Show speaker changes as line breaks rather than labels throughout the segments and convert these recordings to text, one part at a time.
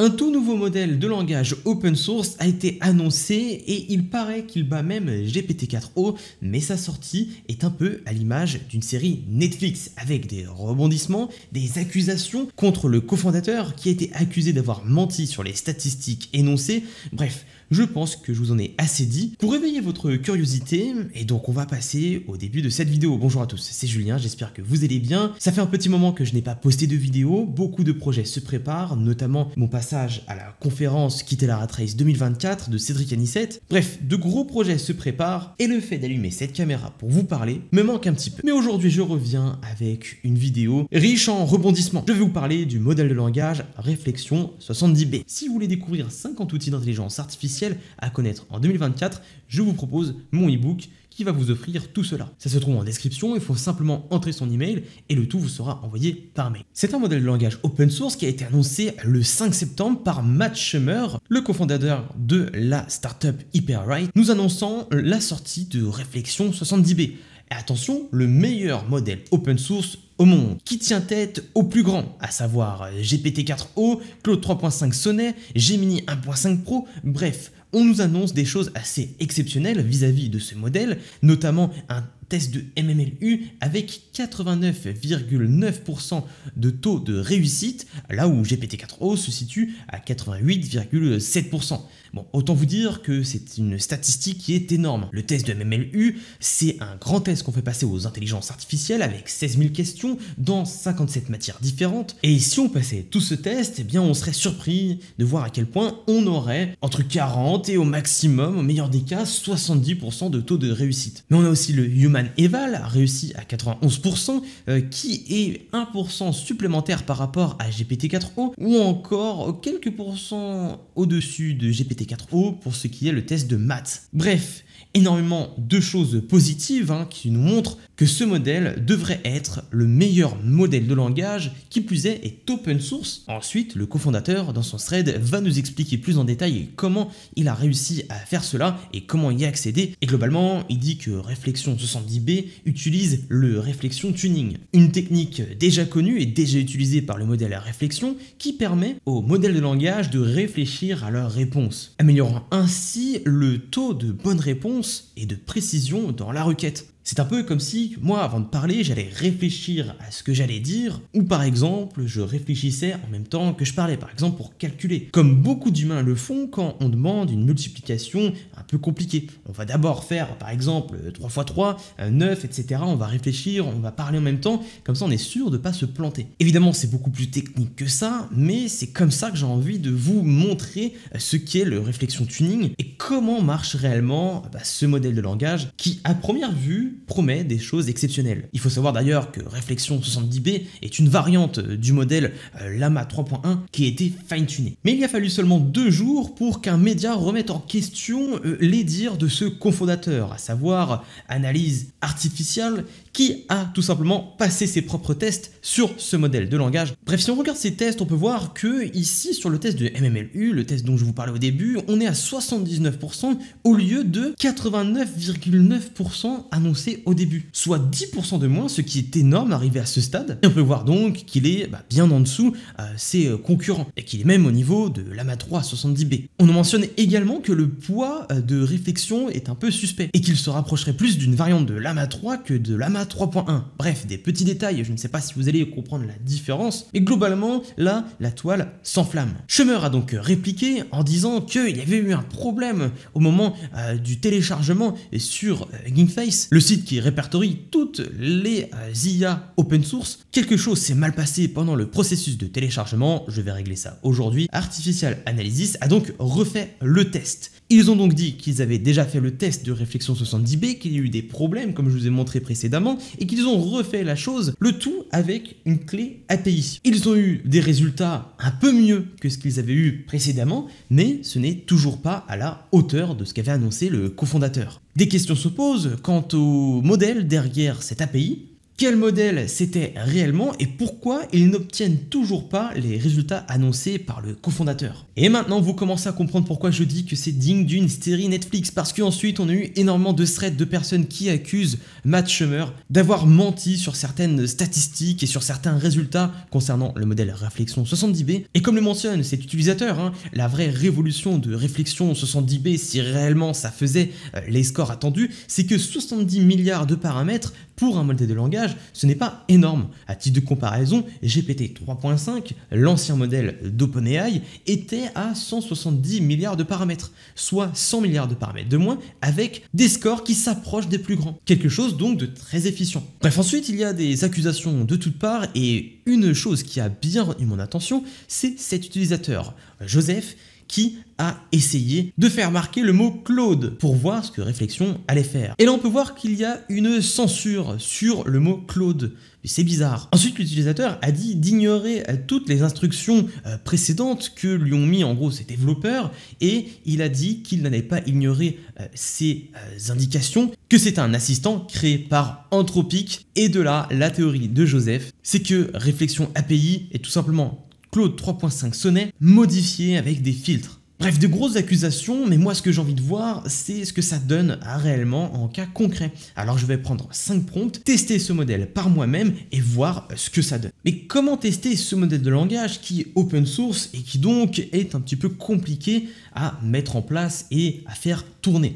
Un tout nouveau modèle de langage open source a été annoncé et il paraît qu'il bat même GPT-4o, mais sa sortie est un peu à l'image d'une série Netflix, avec des rebondissements, des accusations contre le cofondateur qui a été accusé d'avoir menti sur les statistiques énoncées, bref, je pense que je vous en ai assez dit pour réveiller votre curiosité et donc on va passer au début de cette vidéo. Bonjour à tous, c'est Julien, j'espère que vous allez bien. Ça fait un petit moment que je n'ai pas posté de vidéo, beaucoup de projets se préparent, notamment mon passage à la conférence Quitter la race 2024 de Cédric Anissette. Bref, de gros projets se préparent et le fait d'allumer cette caméra pour vous parler me manque un petit peu. Mais aujourd'hui je reviens avec une vidéo riche en rebondissements. Je vais vous parler du modèle de langage Réflexion 70B. Si vous voulez découvrir 50 outils d'intelligence artificielle à connaître en 2024, je vous propose mon ebook qui va vous offrir tout cela. Ça se trouve en description, il faut simplement entrer son email et le tout vous sera envoyé par mail. C'est un modèle de langage open source qui a été annoncé le 5 septembre par Matt Schumer, le cofondateur de la startup HyperWrite, nous annonçant la sortie de Réflexion 70B. Et attention, le meilleur modèle open source au monde, qui tient tête au plus grand, à savoir euh, GPT-4o, Claude 3.5 Sonnet, Gemini 1.5 Pro, bref, on nous annonce des choses assez exceptionnelles vis à -vis de ce modèle, notamment un test de MMLU avec 89,9% de taux de réussite, là où GPT-4O se situe à 88,7%. Bon, autant vous dire que c'est une statistique qui est énorme. Le test de MMLU, c'est un grand test qu'on fait passer aux intelligences artificielles avec 16 000 questions dans 57 matières différentes. Et si on passait tout ce test, eh bien on serait surpris de voir à quel point on aurait entre 40 et au maximum, au meilleur des cas, 70% de taux de réussite. Mais on a aussi le Human Eval a réussi à 91%, euh, qui est 1% supplémentaire par rapport à GPT-4O, ou encore quelques pourcents au-dessus de GPT-4O pour ce qui est le test de maths. Bref, énormément de choses positives hein, qui nous montrent que ce modèle devrait être le meilleur modèle de langage qui plus est est open source. Ensuite, le cofondateur dans son thread va nous expliquer plus en détail comment il a réussi à faire cela et comment y accéder. Et globalement, il dit que Réflexion 70B utilise le réflexion tuning, une technique déjà connue et déjà utilisée par le modèle à réflexion qui permet aux modèles de langage de réfléchir à leurs réponses, améliorant ainsi le taux de bonne réponse et de précision dans la requête. C'est un peu comme si, moi, avant de parler, j'allais réfléchir à ce que j'allais dire, ou par exemple, je réfléchissais en même temps que je parlais, par exemple pour calculer. Comme beaucoup d'humains le font quand on demande une multiplication un peu compliquée. On va d'abord faire, par exemple, 3 x 3, 9, etc. On va réfléchir, on va parler en même temps, comme ça on est sûr de ne pas se planter. Évidemment, c'est beaucoup plus technique que ça, mais c'est comme ça que j'ai envie de vous montrer euh, ce qu'est le réflexion tuning et comment marche réellement bah, ce modèle de langage qui, à première vue, promet des choses exceptionnelles. Il faut savoir d'ailleurs que Réflexion 70B est une variante euh, du modèle euh, Lama 3.1 qui a été fine tuné Mais il a fallu seulement deux jours pour qu'un média remette en question euh, les dires de ce cofondateur, à savoir analyse artificielle qui a tout simplement passé ses propres tests sur ce modèle de langage. Bref, si on regarde ces tests, on peut voir que ici, sur le test de MMLU, le test dont je vous parlais au début, on est à 79% au lieu de 89,9% annoncé au début, soit 10% de moins, ce qui est énorme arrivé à ce stade. Et on peut voir donc qu'il est bah, bien en dessous euh, ses euh, concurrents et qu'il est même au niveau de l'AMA 3 70B. On mentionne également que le poids euh, de réflexion est un peu suspect et qu'il se rapprocherait plus d'une variante de l'AMA 3 que de l'AMA 3.1. Bref, des petits détails, je ne sais pas si vous allez comprendre la différence, mais globalement, là, la toile s'enflamme. Schumer a donc répliqué en disant qu'il y avait eu un problème au moment euh, du téléchargement sur euh, le site qui répertorie toutes les euh, IA open source. Quelque chose s'est mal passé pendant le processus de téléchargement, je vais régler ça aujourd'hui. Artificial Analysis a donc refait le test. Ils ont donc dit qu'ils avaient déjà fait le test de réflexion 70B, qu'il y a eu des problèmes comme je vous ai montré précédemment, et qu'ils ont refait la chose, le tout avec une clé API. Ils ont eu des résultats un peu mieux que ce qu'ils avaient eu précédemment, mais ce n'est toujours pas à la hauteur de ce qu'avait annoncé le cofondateur. Des questions se posent quant au modèle derrière cette API, quel modèle c'était réellement et pourquoi ils n'obtiennent toujours pas les résultats annoncés par le cofondateur. Et maintenant, vous commencez à comprendre pourquoi je dis que c'est digne d'une série Netflix, parce qu'ensuite, on a eu énormément de threads de personnes qui accusent Matt Schumer d'avoir menti sur certaines statistiques et sur certains résultats concernant le modèle réflexion 70B. Et comme le mentionne cet utilisateur, hein, la vraie révolution de réflexion 70B, si réellement ça faisait euh, les scores attendus, c'est que 70 milliards de paramètres pour un modèle de langage ce n'est pas énorme. À titre de comparaison, GPT 3.5, l'ancien modèle d'OpenAI, était à 170 milliards de paramètres, soit 100 milliards de paramètres de moins, avec des scores qui s'approchent des plus grands. Quelque chose donc de très efficient. Bref, ensuite, il y a des accusations de toutes parts et une chose qui a bien retenu mon attention, c'est cet utilisateur, Joseph, qui a essayé de faire marquer le mot Claude pour voir ce que Réflexion allait faire. Et là, on peut voir qu'il y a une censure sur le mot Claude. Mais c'est bizarre. Ensuite, l'utilisateur a dit d'ignorer toutes les instructions euh, précédentes que lui ont mis en gros ses développeurs et il a dit qu'il n'allait pas ignorer euh, ces euh, indications, que c'est un assistant créé par Anthropique. Et de là, la théorie de Joseph, c'est que Réflexion API est tout simplement 3.5 Sonnet modifié avec des filtres. Bref, de grosses accusations, mais moi ce que j'ai envie de voir, c'est ce que ça donne hein, réellement en cas concret. Alors je vais prendre 5 prompts, tester ce modèle par moi-même et voir euh, ce que ça donne. Mais comment tester ce modèle de langage qui est open source et qui donc est un petit peu compliqué à mettre en place et à faire tourner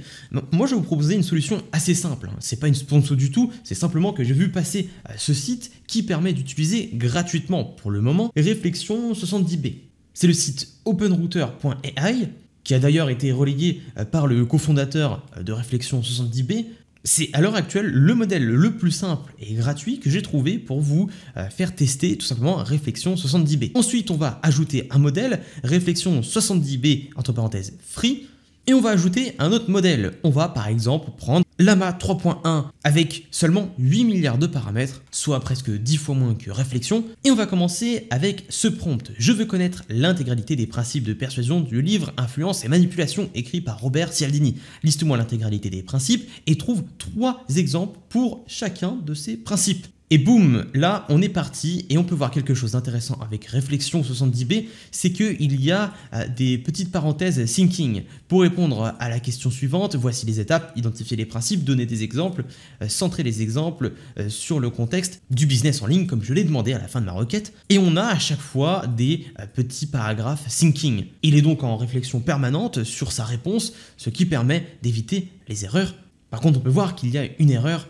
Moi je vais vous proposer une solution assez simple, hein. c'est pas une sponsor du tout, c'est simplement que j'ai vu passer euh, ce site qui permet d'utiliser gratuitement pour le moment Réflexion 70B. C'est le site openrouter.ai, qui a d'ailleurs été relayé euh, par le cofondateur euh, de Réflexion 70B. C'est à l'heure actuelle le modèle le plus simple et gratuit que j'ai trouvé pour vous euh, faire tester tout simplement Réflexion 70B. Ensuite, on va ajouter un modèle, Réflexion 70B entre parenthèses free, et on va ajouter un autre modèle. On va par exemple prendre Lama 3.1 avec seulement 8 milliards de paramètres, soit presque 10 fois moins que Réflexion. Et on va commencer avec ce prompt. Je veux connaître l'intégralité des principes de persuasion du livre Influence et Manipulation écrit par Robert Cialdini. Liste-moi l'intégralité des principes et trouve 3 exemples pour chacun de ces principes. Et boum, là on est parti et on peut voir quelque chose d'intéressant avec réflexion 70b, c'est qu'il y a euh, des petites parenthèses thinking. Pour répondre à la question suivante, voici les étapes, identifier les principes, donner des exemples, euh, centrer les exemples euh, sur le contexte du business en ligne comme je l'ai demandé à la fin de ma requête. Et on a à chaque fois des petits paragraphes thinking. Il est donc en réflexion permanente sur sa réponse, ce qui permet d'éviter les erreurs. Par contre on peut voir qu'il y a une erreur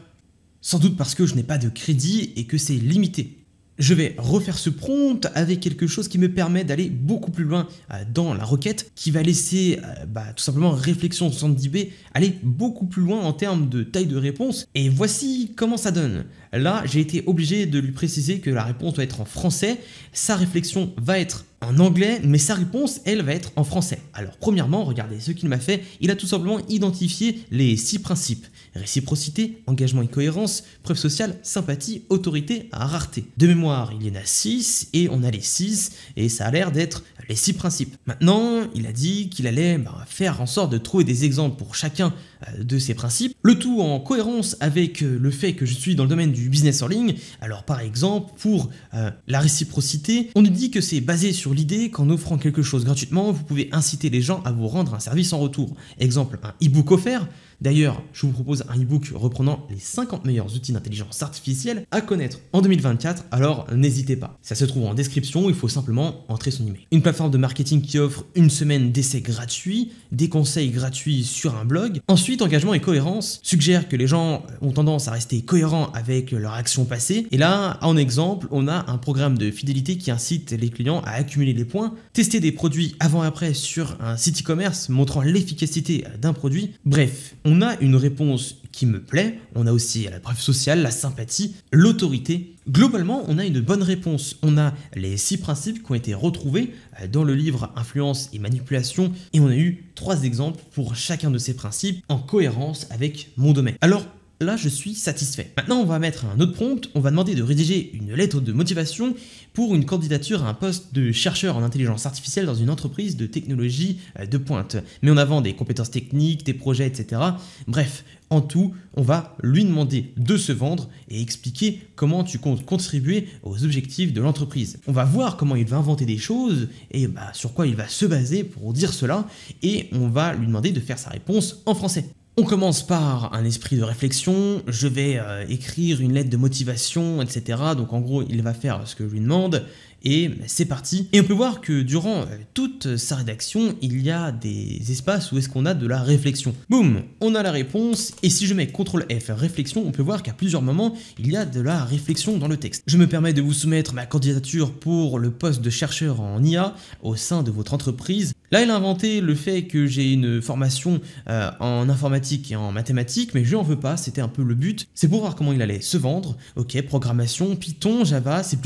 sans doute parce que je n'ai pas de crédit et que c'est limité. Je vais refaire ce prompt avec quelque chose qui me permet d'aller beaucoup plus loin euh, dans la requête, qui va laisser euh, bah, tout simplement réflexion 70B aller beaucoup plus loin en termes de taille de réponse. Et voici comment ça donne. Là, j'ai été obligé de lui préciser que la réponse doit être en français, sa réflexion va être en anglais, mais sa réponse, elle, va être en français. Alors, premièrement, regardez ce qu'il m'a fait. Il a tout simplement identifié les six principes. Réciprocité, engagement et cohérence, preuve sociale, sympathie, autorité, rareté. De mémoire, il y en a six, et on a les six, et ça a l'air d'être les six principes. Maintenant, il a dit qu'il allait bah, faire en sorte de trouver des exemples pour chacun euh, de ces principes, le tout en cohérence avec euh, le fait que je suis dans le domaine du business en ligne. Alors par exemple, pour euh, la réciprocité, on nous dit que c'est basé sur l'idée qu'en offrant quelque chose gratuitement, vous pouvez inciter les gens à vous rendre un service en retour. Exemple, un e-book offert, D'ailleurs, je vous propose un e-book reprenant les 50 meilleurs outils d'intelligence artificielle à connaître en 2024, alors n'hésitez pas. Ça se trouve en description, il faut simplement entrer son email. Une plateforme de marketing qui offre une semaine d'essais gratuits, des conseils gratuits sur un blog. Ensuite, engagement et cohérence suggère que les gens ont tendance à rester cohérents avec leur action passée. Et là, en exemple, on a un programme de fidélité qui incite les clients à accumuler les points, tester des produits avant-après sur un site e-commerce montrant l'efficacité d'un produit. Bref, on a une réponse qui me plaît, on a aussi la preuve sociale, la sympathie, l'autorité. Globalement, on a une bonne réponse. On a les six principes qui ont été retrouvés euh, dans le livre Influence et Manipulation, et on a eu trois exemples pour chacun de ces principes en cohérence avec mon domaine. Alors, là je suis satisfait. Maintenant on va mettre un autre prompt, on va demander de rédiger une lettre de motivation pour une candidature à un poste de chercheur en intelligence artificielle dans une entreprise de technologie euh, de pointe. Mais en avant des compétences techniques, des projets, etc. Bref, en tout, on va lui demander de se vendre et expliquer comment tu comptes contribuer aux objectifs de l'entreprise. On va voir comment il va inventer des choses et bah, sur quoi il va se baser pour dire cela et on va lui demander de faire sa réponse en français. On commence par un esprit de réflexion, je vais euh, écrire une lettre de motivation, etc. Donc en gros, il va faire ce que je lui demande, et ben, c'est parti. Et on peut voir que durant euh, toute sa rédaction, il y a des espaces où est-ce qu'on a de la réflexion. Boum, on a la réponse. Et si je mets CTRL F, réflexion, on peut voir qu'à plusieurs moments, il y a de la réflexion dans le texte. Je me permets de vous soumettre ma candidature pour le poste de chercheur en IA au sein de votre entreprise. Là, il a inventé le fait que j'ai une formation euh, en informatique et en mathématiques, mais je n'en veux pas, c'était un peu le but. C'est pour voir comment il allait se vendre. Ok, programmation, Python, Java, C++.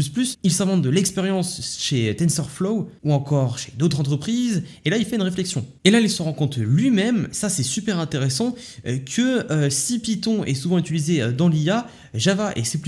Il s'invente de l'expérience chez TensorFlow ou encore chez d'autres entreprises, et là il fait une réflexion. Et là il se rend compte lui-même, ça c'est super intéressant, euh, que euh, si Python est souvent utilisé euh, dans l'IA, Java et C++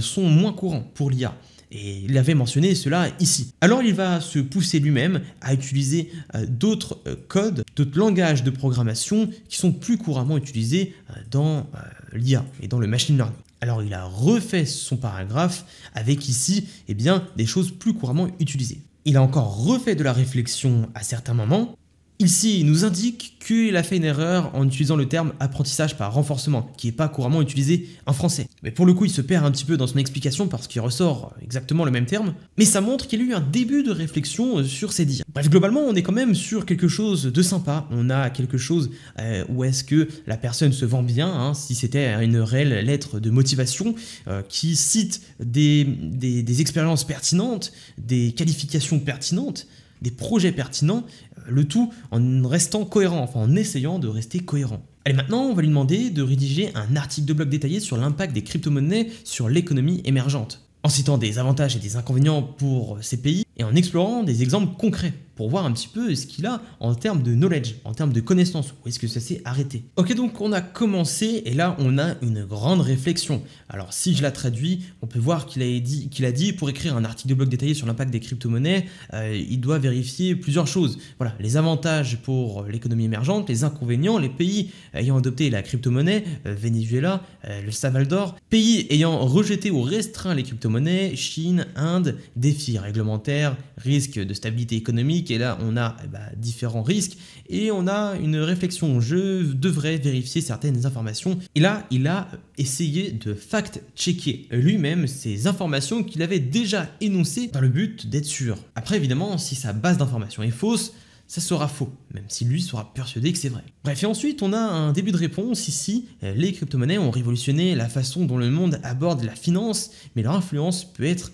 sont moins courants pour l'IA. Et il avait mentionné cela ici. Alors il va se pousser lui-même à utiliser d'autres codes, d'autres langages de programmation qui sont plus couramment utilisés dans l'IA et dans le machine learning. Alors il a refait son paragraphe avec ici eh bien, des choses plus couramment utilisées. Il a encore refait de la réflexion à certains moments, Ici, il nous indique qu'il a fait une erreur en utilisant le terme apprentissage par renforcement, qui n'est pas couramment utilisé en français. Mais pour le coup, il se perd un petit peu dans son explication parce qu'il ressort exactement le même terme, mais ça montre qu'il y a eu un début de réflexion euh, sur ses dires. Bref, globalement, on est quand même sur quelque chose de sympa, on a quelque chose euh, où est-ce que la personne se vend bien, hein, si c'était une réelle lettre de motivation euh, qui cite des, des expériences pertinentes, des qualifications pertinentes, des projets pertinents le tout en restant cohérent, en essayant de rester cohérent. Allez, maintenant, on va lui demander de rédiger un article de blog détaillé sur l'impact des crypto-monnaies sur l'économie émergente en citant des avantages et des inconvénients pour ces pays, et en explorant des exemples concrets pour voir un petit peu ce qu'il a en termes de knowledge, en termes de connaissances, où est-ce que ça s'est arrêté. Ok, donc on a commencé et là on a une grande réflexion. Alors si je la traduis, on peut voir qu'il a dit, qu'il a dit pour écrire un article de blog détaillé sur l'impact des crypto-monnaies, euh, il doit vérifier plusieurs choses. Voilà, les avantages pour l'économie émergente, les inconvénients, les pays ayant adopté la crypto-monnaie, euh, Venezuela, euh, le Salvador, pays ayant rejeté ou restreint les crypto-monnaies, Chine, Inde, défis réglementaires risque de stabilité économique, et là on a eh ben, différents risques, et on a une réflexion, je devrais vérifier certaines informations, et là il a essayé de fact-checker lui-même ces informations qu'il avait déjà énoncées dans le but d'être sûr. Après évidemment, si sa base d'informations est fausse, ça sera faux, même si lui sera persuadé que c'est vrai. Bref, et ensuite on a un début de réponse ici, les crypto-monnaies ont révolutionné la façon dont le monde aborde la finance, mais leur influence peut être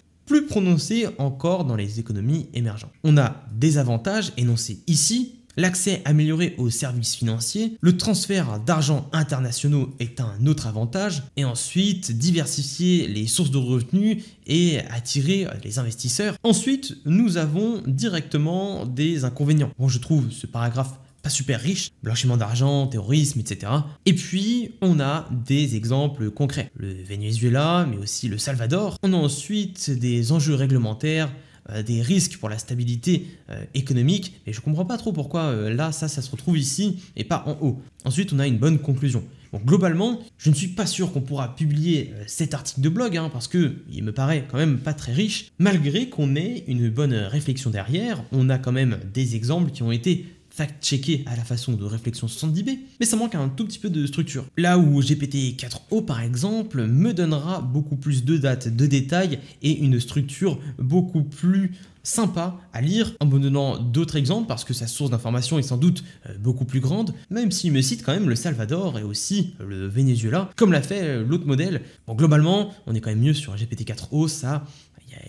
prononcée encore dans les économies émergentes. On a des avantages énoncés ici, l'accès amélioré aux services financiers, le transfert d'argent internationaux est un autre avantage, et ensuite diversifier les sources de revenus et attirer les investisseurs. Ensuite, nous avons directement des inconvénients. je trouve ce paragraphe pas super riche, blanchiment d'argent, terrorisme, etc. Et puis, on a des exemples concrets. Le Venezuela, mais aussi le Salvador. On a ensuite des enjeux réglementaires, euh, des risques pour la stabilité euh, économique, mais je comprends pas trop pourquoi euh, là, ça, ça se retrouve ici et pas en haut. Ensuite, on a une bonne conclusion. Donc globalement, je ne suis pas sûr qu'on pourra publier cet article de blog, hein, parce que il me paraît quand même pas très riche, malgré qu'on ait une bonne réflexion derrière, on a quand même des exemples qui ont été fact-checké à la façon de Réflexion 70B, mais ça manque un tout petit peu de structure. Là où GPT-4o par exemple me donnera beaucoup plus de dates, de détails et une structure beaucoup plus sympa à lire en me donnant d'autres exemples parce que sa source d'information est sans doute euh, beaucoup plus grande, même s'il me cite quand même le Salvador et aussi le Venezuela, comme l'a fait euh, l'autre modèle. Bon, globalement, on est quand même mieux sur un GPT-4o, ça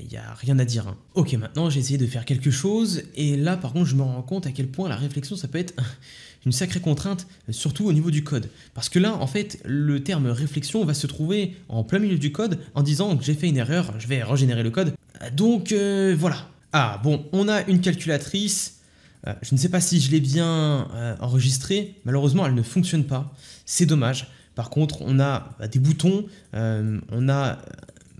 n'y a, a, rien à dire. Hein. Ok, maintenant j'ai essayé de faire quelque chose, et là par contre je me rends compte à quel point la réflexion ça peut être une sacrée contrainte, surtout au niveau du code. Parce que là, en fait, le terme réflexion va se trouver en plein milieu du code en disant que j'ai fait une erreur, je vais régénérer le code. Donc euh, voilà. Ah bon, on a une calculatrice. Euh, je ne sais pas si je l'ai bien euh, enregistrée. Malheureusement, elle ne fonctionne pas. C'est dommage. Par contre, on a bah, des boutons, on a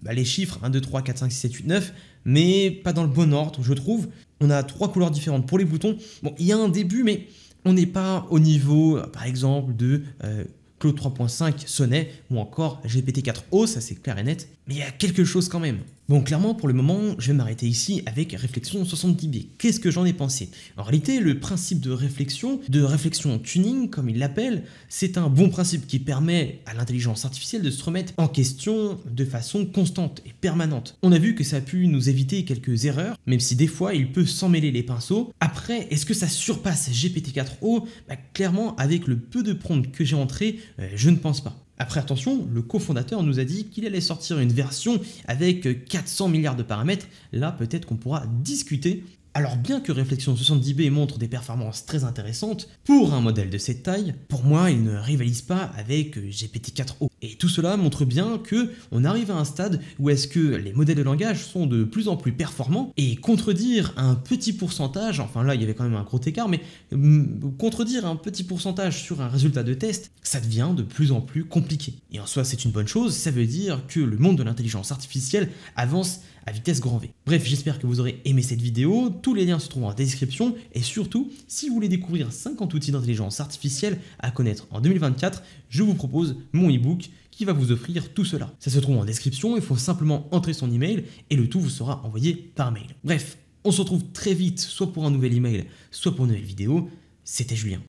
bah, les chiffres 1, 2, 3, 4, 5, 6, 7, 8, 9, mais pas dans le bon ordre, je trouve. On a trois couleurs différentes pour les boutons. Bon, il y a un début, mais on n'est pas au niveau, par exemple, de euh, Claude 3.5 Sonnet ou encore GPT-4O, ça c'est clair et net, mais il y a quelque chose quand même. Bon, clairement, pour le moment, je vais m'arrêter ici avec réflexion 70B. Qu'est-ce que j'en ai pensé En réalité, le principe de réflexion, de réflexion tuning, comme il l'appelle, c'est un bon principe qui permet à l'intelligence artificielle de se remettre en question de façon constante et permanente. On a vu que ça a pu nous éviter quelques erreurs, même si des fois, il peut s'en mêler les pinceaux. Après, est-ce que ça surpasse GPT-4o bah, Clairement, avec le peu de prompts que j'ai entré, euh, je ne pense pas. Après attention, le cofondateur nous a dit qu'il allait sortir une version avec 400 milliards de paramètres. Là, peut-être qu'on pourra discuter alors bien que Réflexion 70B montre des performances très intéressantes, pour un modèle de cette taille, pour moi il ne rivalise pas avec GPT-4o. Et tout cela montre bien que on arrive à un stade où est-ce que les modèles de langage sont de plus en plus performants et contredire un petit pourcentage, enfin là il y avait quand même un gros écart, mais hum, contredire un petit pourcentage sur un résultat de test, ça devient de plus en plus compliqué. Et en soi c'est une bonne chose, ça veut dire que le monde de l'intelligence artificielle avance à vitesse grand V. Bref, j'espère que vous aurez aimé cette vidéo, tous les liens se trouvent en description et surtout, si vous voulez découvrir 50 outils d'intelligence artificielle à connaître en 2024, je vous propose mon e-book qui va vous offrir tout cela. Ça se trouve en description, il faut simplement entrer son email et le tout vous sera envoyé par mail. Bref, on se retrouve très vite, soit pour un nouvel email, soit pour une nouvelle vidéo. C'était Julien.